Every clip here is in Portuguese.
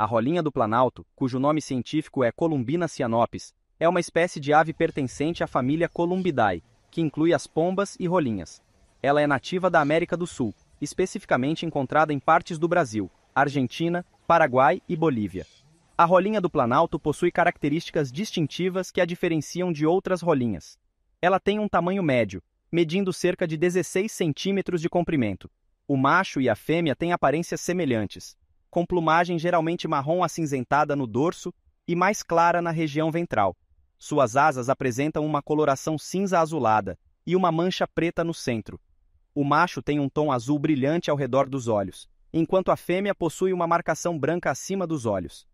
A rolinha do Planalto, cujo nome científico é Columbina cianopis, é uma espécie de ave pertencente à família Columbidae, que inclui as pombas e rolinhas. Ela é nativa da América do Sul, especificamente encontrada em partes do Brasil, Argentina, Paraguai e Bolívia. A rolinha do Planalto possui características distintivas que a diferenciam de outras rolinhas. Ela tem um tamanho médio, medindo cerca de 16 centímetros de comprimento. O macho e a fêmea têm aparências semelhantes, com plumagem geralmente marrom acinzentada no dorso e mais clara na região ventral. Suas asas apresentam uma coloração cinza azulada e uma mancha preta no centro. O macho tem um tom azul brilhante ao redor dos olhos, enquanto a fêmea possui uma marcação branca acima dos olhos.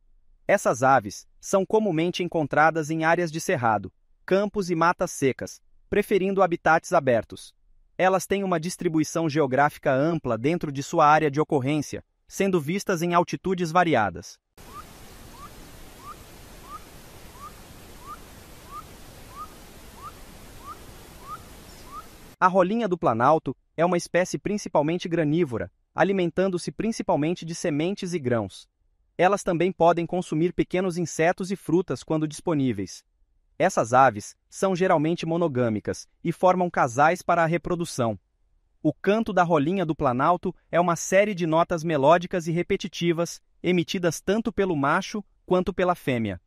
Essas aves são comumente encontradas em áreas de cerrado, campos e matas secas, preferindo habitats abertos. Elas têm uma distribuição geográfica ampla dentro de sua área de ocorrência, sendo vistas em altitudes variadas. A rolinha do Planalto é uma espécie principalmente granívora, alimentando-se principalmente de sementes e grãos. Elas também podem consumir pequenos insetos e frutas quando disponíveis. Essas aves são geralmente monogâmicas e formam casais para a reprodução. O canto da rolinha do Planalto é uma série de notas melódicas e repetitivas, emitidas tanto pelo macho quanto pela fêmea.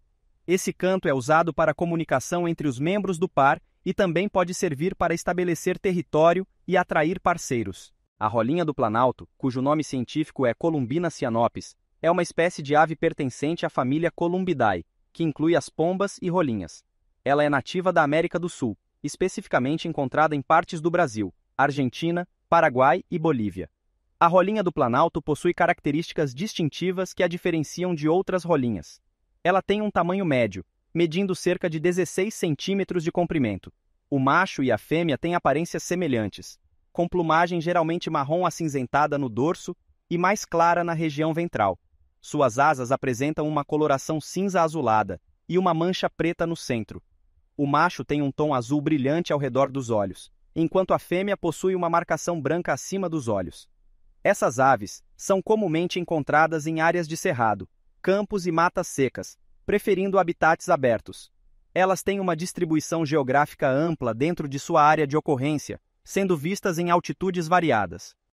Esse canto é usado para comunicação entre os membros do par e também pode servir para estabelecer território e atrair parceiros. A rolinha do Planalto, cujo nome científico é Columbina cianopis, é uma espécie de ave pertencente à família Columbidae, que inclui as pombas e rolinhas. Ela é nativa da América do Sul, especificamente encontrada em partes do Brasil, Argentina, Paraguai e Bolívia. A rolinha do Planalto possui características distintivas que a diferenciam de outras rolinhas. Ela tem um tamanho médio, medindo cerca de 16 centímetros de comprimento. O macho e a fêmea têm aparências semelhantes, com plumagem geralmente marrom acinzentada no dorso e mais clara na região ventral. Suas asas apresentam uma coloração cinza azulada e uma mancha preta no centro. O macho tem um tom azul brilhante ao redor dos olhos, enquanto a fêmea possui uma marcação branca acima dos olhos. Essas aves são comumente encontradas em áreas de cerrado, campos e matas secas, preferindo habitats abertos. Elas têm uma distribuição geográfica ampla dentro de sua área de ocorrência, sendo vistas em altitudes variadas.